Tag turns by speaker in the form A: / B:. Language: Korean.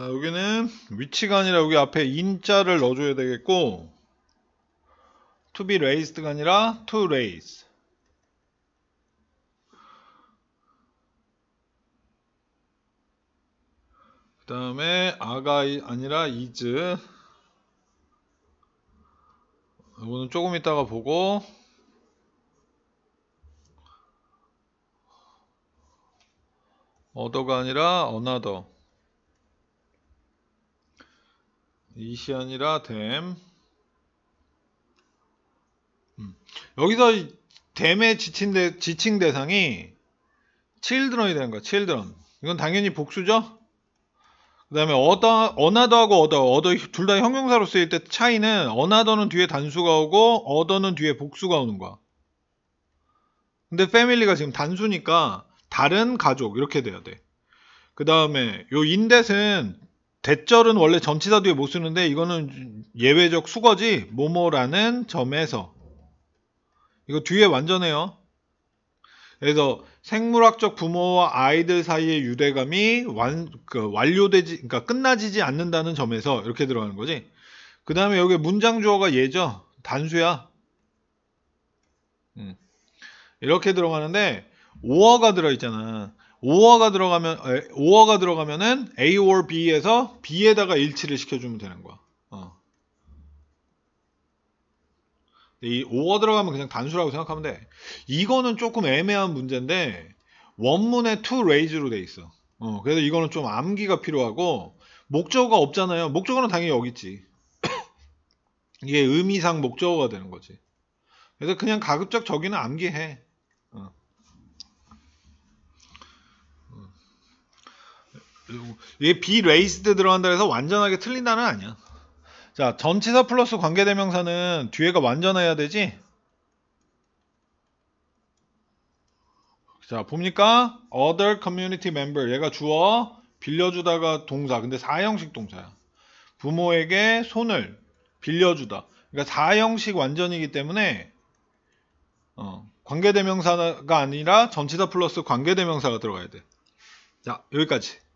A: 자 여기는 위치가 아니라 여기 앞에 인자를 넣어줘야 되겠고 to be raised가 아니라 to raise 그 다음에 아가 아니라 is 이거는 조금 이따가 보고 어더가 아니라 어나더 이시아니라댐 음. 여기서 댐의 지칭대, 지칭 대상이 c 드 i 이 되는 거야. c 드 i 이건 당연히 복수죠. 그 다음에 어다, 어나더하고 어더, 어더 둘 다 형용사로 쓰일 때 차이는 어나더는 뒤에 단수가 오고 어더는 뒤에 복수가 오는 거야. 근데 패밀리가 지금 단수니까 다른 가족 이렇게 돼야 돼. 그 다음에 요 인댓은 대절은 원래 전치사 뒤에 못 쓰는데 이거는 예외적 수거지 모모라는 점에서 이거 뒤에 완전해요. 그래서 생물학적 부모와 아이들 사이의 유대감이 완, 그 완료되지, 그러니까 끝나지지 않는다는 점에서 이렇게 들어가는 거지. 그 다음에 여기 문장 주어가 예죠. 단수야. 음. 이렇게 들어가는데 오어가 들어있잖아. OR가 들어가면 OR가 들어가면은 A or B에서 B에다가 일치를 시켜주면 되는 거야. 어. 이 OR 들어가면 그냥 단수라고 생각하면 돼. 이거는 조금 애매한 문제인데 원문에 to raise로 돼 있어. 어, 그래서 이거는 좀 암기가 필요하고 목적어가 없잖아요. 목적어는 당연히 여기 있지. 이게 의미상 목적어가 되는 거지. 그래서 그냥 가급적 저기는 암기해. 이게 비레이스드 들어간다 해서 완전하게 틀린다는 아니야. 자, 전치사 플러스 관계대명사는 뒤에가 완전해야 되지? 자, 봅니까? other community member. 얘가 주어, 빌려주다가 동사. 근데 4형식 동사야. 부모에게 손을 빌려주다. 그러니까 4형식 완전이기 때문에 어, 관계대명사가 아니라 전치사 플러스 관계대명사가 들어가야 돼. 자, 여기까지.